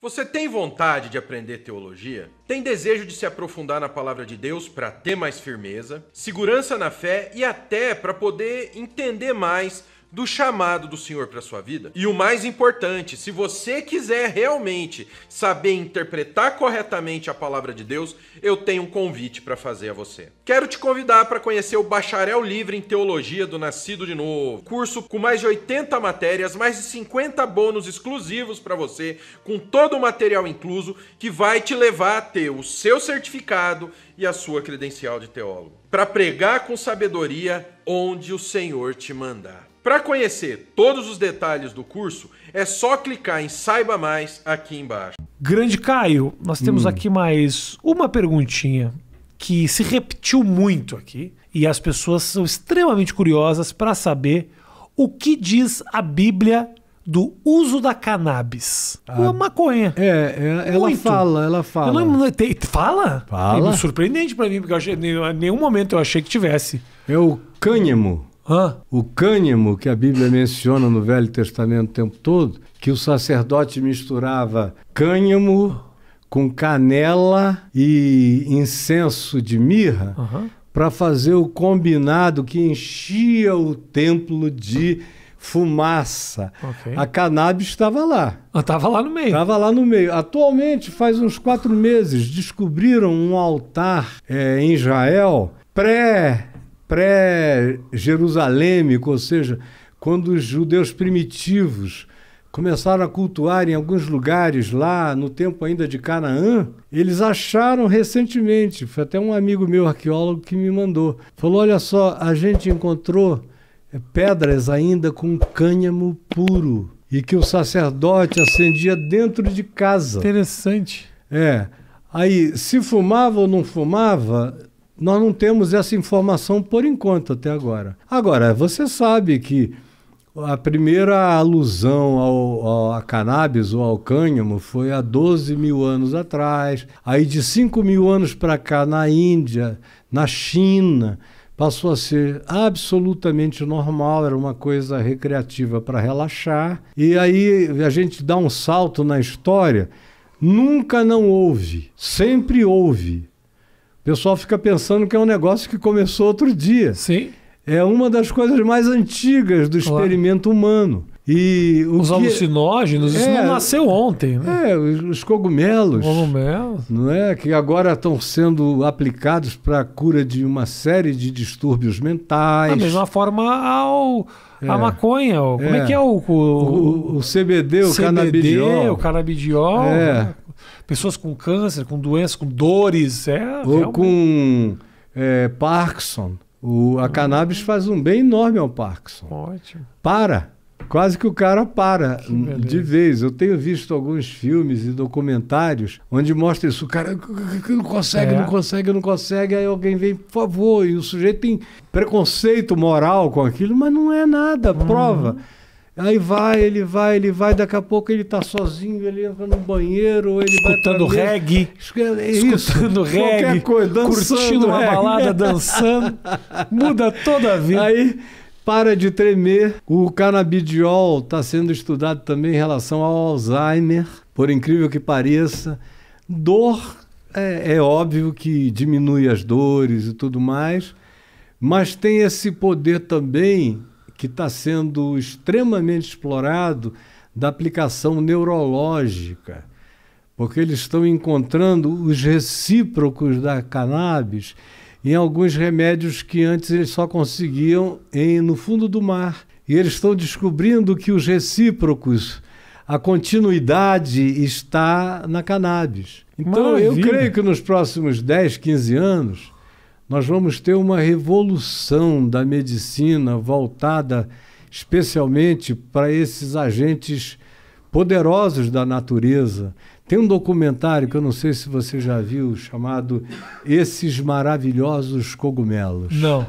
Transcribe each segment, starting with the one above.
Você tem vontade de aprender teologia? Tem desejo de se aprofundar na palavra de Deus para ter mais firmeza, segurança na fé e até para poder entender mais do chamado do Senhor para sua vida. E o mais importante, se você quiser realmente saber interpretar corretamente a palavra de Deus, eu tenho um convite para fazer a você. Quero te convidar para conhecer o Bacharel Livre em Teologia do Nascido de Novo, curso com mais de 80 matérias, mais de 50 bônus exclusivos para você, com todo o material incluso, que vai te levar a ter o seu certificado e a sua credencial de teólogo para pregar com sabedoria onde o Senhor te mandar. Para conhecer todos os detalhes do curso, é só clicar em Saiba Mais aqui embaixo. Grande Caio, nós temos hum. aqui mais uma perguntinha que se repetiu muito aqui e as pessoas são extremamente curiosas para saber o que diz a Bíblia do uso da cannabis. a ah. Uma maconha. É, é ela Muito. fala, ela fala. Não, tem, fala? Fala. É surpreendente para mim, porque eu achei, em nenhum momento eu achei que tivesse. É o cânhamo. Hã? O cânhamo que a Bíblia menciona no Velho Testamento o tempo todo, que o sacerdote misturava cânhamo com canela e incenso de mirra uhum. para fazer o combinado que enchia o templo de fumaça. Okay. A cannabis estava lá. Estava ah, lá no meio. Estava lá no meio. Atualmente, faz uns quatro meses, descobriram um altar é, em Israel pré pré-jerusalêmico, ou seja, quando os judeus primitivos começaram a cultuar em alguns lugares lá no tempo ainda de Canaã, eles acharam recentemente, foi até um amigo meu arqueólogo que me mandou, falou: "Olha só, a gente encontrou é pedras ainda com cânhamo puro e que o sacerdote acendia dentro de casa. Interessante. É. Aí, se fumava ou não fumava, nós não temos essa informação por enquanto até agora. Agora, você sabe que a primeira alusão ao, ao, a cannabis ou ao cânhamo foi há 12 mil anos atrás. Aí, de 5 mil anos para cá, na Índia, na China passou a ser absolutamente normal, era uma coisa recreativa para relaxar. E aí a gente dá um salto na história. Nunca não houve, sempre houve. O pessoal fica pensando que é um negócio que começou outro dia. Sim. É uma das coisas mais antigas do experimento claro. humano. E os que... É- alucinógenos, é, isso não é. nasceu ontem, né? É, os cogumelos. Cogumelos. Não é? Que agora estão sendo aplicados para a cura de uma série de distúrbios mentais. Da mesma forma ao, é. a maconha. Ó. Como é. é. que é o. O, o, o CBD, o CBD, canabidiol. O canabidiol. É. Né? Pessoas com câncer, com doenças, com dores. É, Ou com é, Parkinson. O, a cannabis faz um bem enorme ao Parkinson. Ótimo. Para quase que o cara para de vez. Eu tenho visto alguns filmes e documentários onde mostra isso. O cara não consegue, é. não consegue, não consegue. Aí alguém vem, por favor. E o sujeito tem preconceito moral com aquilo, mas não é nada, uhum. prova. Aí vai, ele vai, ele vai, daqui a pouco ele tá sozinho, ele entra no banheiro, ele escutando vai reggae, é, é escutando reggae, qualquer coisa, dançando, curtindo uma balada, dançando, muda toda a vida. Aí para de tremer. O canabidiol está sendo estudado também em relação ao Alzheimer, por incrível que pareça. Dor é, é óbvio que diminui as dores e tudo mais, mas tem esse poder também que está sendo extremamente explorado da aplicação neurológica, porque eles estão encontrando os recíprocos da cannabis em alguns remédios que antes eles só conseguiam em no fundo do mar. E eles estão descobrindo que os recíprocos, a continuidade está na cannabis. Então Maravilha. eu creio que nos próximos 10, 15 anos nós vamos ter uma revolução da medicina voltada especialmente para esses agentes poderosos da natureza, tem um documentário que eu não sei se você já viu, chamado Esses Maravilhosos Cogumelos. Não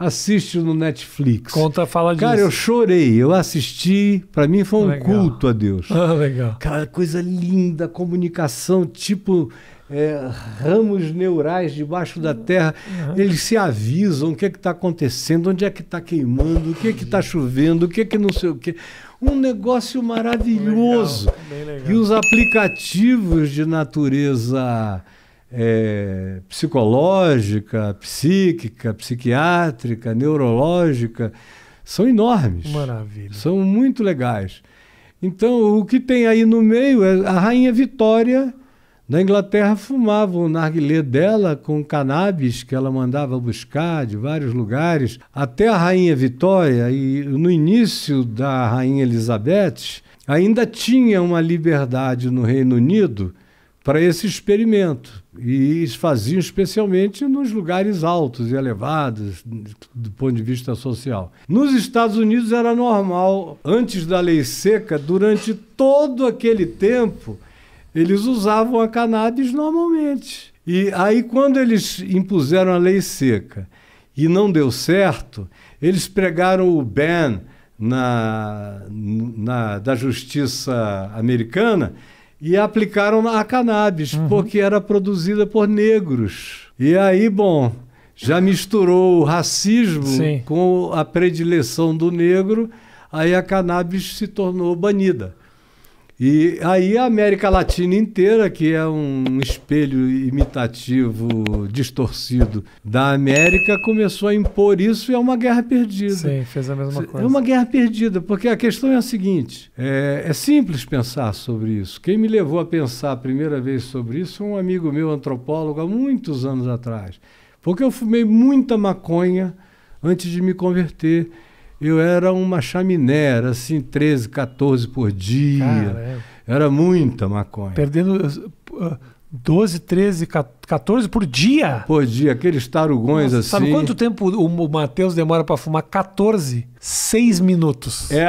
assiste no Netflix. Conta, fala disso. Cara, eu chorei, eu assisti, para mim foi um legal. culto a Deus. Ah, legal. Cara, coisa linda, comunicação, tipo é, ramos neurais debaixo da terra, uhum. eles se avisam o que é está acontecendo, onde é que está queimando, o que é está chovendo, o que é que não sei o que. Um negócio maravilhoso. Legal. Legal. E os aplicativos de natureza é, psicológica, psíquica, psiquiátrica, neurológica, são enormes. Maravilha. São muito legais. Então, o que tem aí no meio é a Rainha Vitória, na Inglaterra, fumava o narguilé dela com cannabis que ela mandava buscar de vários lugares, até a Rainha Vitória, e no início da Rainha Elizabeth, ainda tinha uma liberdade no Reino Unido para esse experimento. E faziam especialmente nos lugares altos e elevados, do ponto de vista social. Nos Estados Unidos era normal, antes da lei seca, durante todo aquele tempo, eles usavam a cannabis normalmente. E aí, quando eles impuseram a lei seca e não deu certo, eles pregaram o ban na, na da justiça americana e aplicaram a cannabis, uhum. porque era produzida por negros. E aí, bom, já misturou o racismo Sim. com a predileção do negro, aí a cannabis se tornou banida. E aí a América Latina inteira, que é um espelho imitativo distorcido da América, começou a impor isso e é uma guerra perdida. Sim, fez a mesma coisa. É uma guerra perdida, porque a questão é a seguinte: é, é simples pensar sobre isso. Quem me levou a pensar a primeira vez sobre isso é um amigo meu, antropólogo, há muitos anos atrás. Porque eu fumei muita maconha antes de me converter eu era uma chaminé, era assim 13, 14 por dia. Cara, Era muita maconha. Perdendo 12, 13, 14 por dia? Por dia, aqueles tarugões Nossa, assim. Sabe quanto tempo o, Matheus demora para fumar? 14, 6 minutos. É.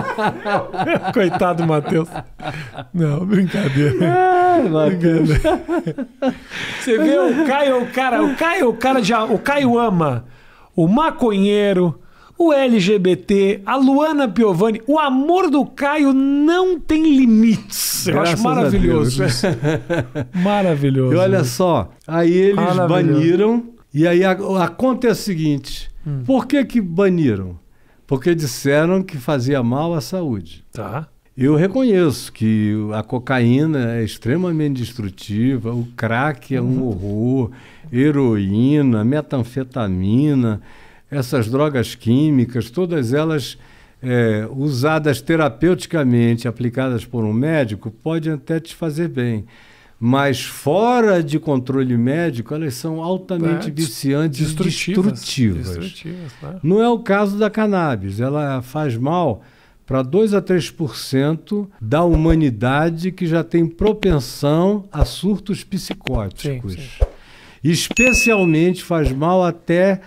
Coitado do Matheus. Não, brincadeira. É, Matheus. Você vê o Caio, o é cara, o Caio, o é cara já, o Caio ama o maconheiro, o LGBT, a Luana Piovani, o amor do Caio não tem limites. Eu Graças acho maravilhoso. maravilhoso. E olha só, aí eles baniram. E aí a, a conta é a seguinte: hum. por que, que baniram? Porque disseram que fazia mal à saúde. Tá. Eu reconheço que a cocaína é extremamente destrutiva, o crack é um uhum. horror, heroína, metanfetamina essas drogas químicas, todas elas é, usadas terapeuticamente, aplicadas por um médico, pode até te fazer bem. Mas fora de controle médico, elas são altamente é, viciantes destrutivas, e destrutivas. destrutivas né? Não é o caso da cannabis. Ela faz mal para 2 a 3% da humanidade que já tem propensão a surtos psicóticos. Sim, sim. Especialmente faz mal até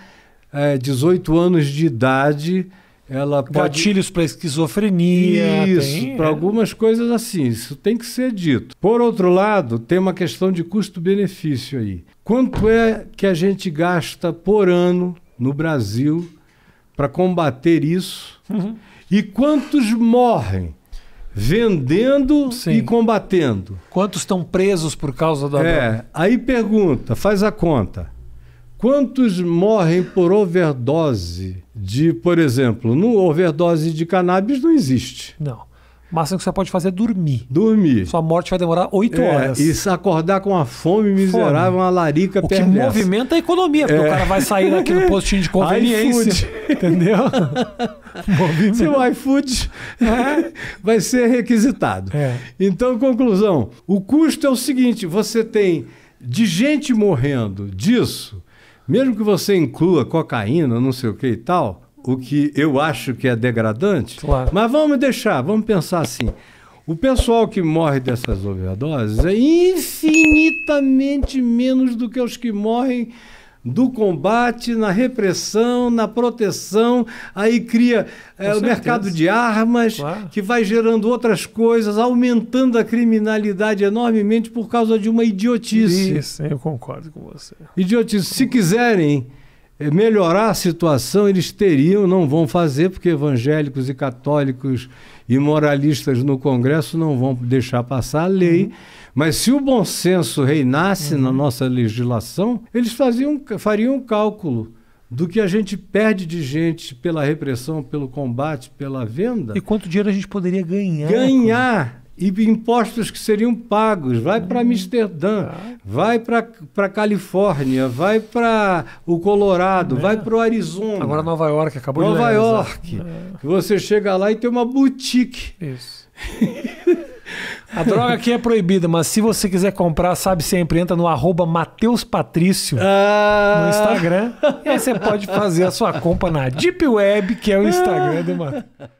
é, 18 anos de idade, ela pode... Gatilhos para esquizofrenia. Isso, para é. algumas coisas assim. Isso tem que ser dito. Por outro lado, tem uma questão de custo-benefício aí. Quanto é que a gente gasta por ano no Brasil para combater isso? Uhum. E quantos morrem? Vendendo Sim. e combatendo. Quantos estão presos por causa da. É, aí pergunta, faz a conta. Quantos morrem por overdose de, por exemplo, no overdose de cannabis não existe. Não. O máximo que você pode fazer é dormir. Dormir. Sua morte vai demorar oito é, horas. E se acordar com uma fome miserável, fome. uma larica o que movimenta é a economia, porque é. o cara vai sair daqui do postinho de conveniência. entendeu? Seu iFood é. vai ser requisitado. É. Então, conclusão. O custo é o seguinte, você tem de gente morrendo disso mesmo que você inclua cocaína, não sei o que e tal, o que eu acho que é degradante, claro. mas vamos deixar, vamos pensar assim. O pessoal que morre dessas overdoses é infinitamente menos do que os que morrem do combate, na repressão, na proteção, aí cria é, o mercado de armas, claro. que vai gerando outras coisas, aumentando a criminalidade enormemente por causa de uma idiotice. Isso, eu concordo com você. Idiotice. Se quiserem eh, melhorar a situação, eles teriam, não vão fazer, porque evangélicos e católicos e moralistas no Congresso não vão deixar passar a lei. Uhum mas se o bom senso reinasse uhum. na nossa legislação, eles faziam, fariam um cálculo do que a gente perde de gente pela repressão, pelo combate, pela venda. E quanto dinheiro a gente poderia ganhar? Ganhar! E impostos que seriam pagos. Vai para uhum. Amsterdã, ah. vai para Califórnia, vai para o Colorado, é. vai para o Arizona. Agora Nova York, acabou Nova de Nova York. É. Você chega lá e tem uma boutique. Isso. A droga aqui é proibida, mas se você quiser comprar, sabe sempre, entra no arroba Mateus Patrício ah. no Instagram. E aí você pode fazer a sua compra na Deep Web, que é o Instagram do Matheus.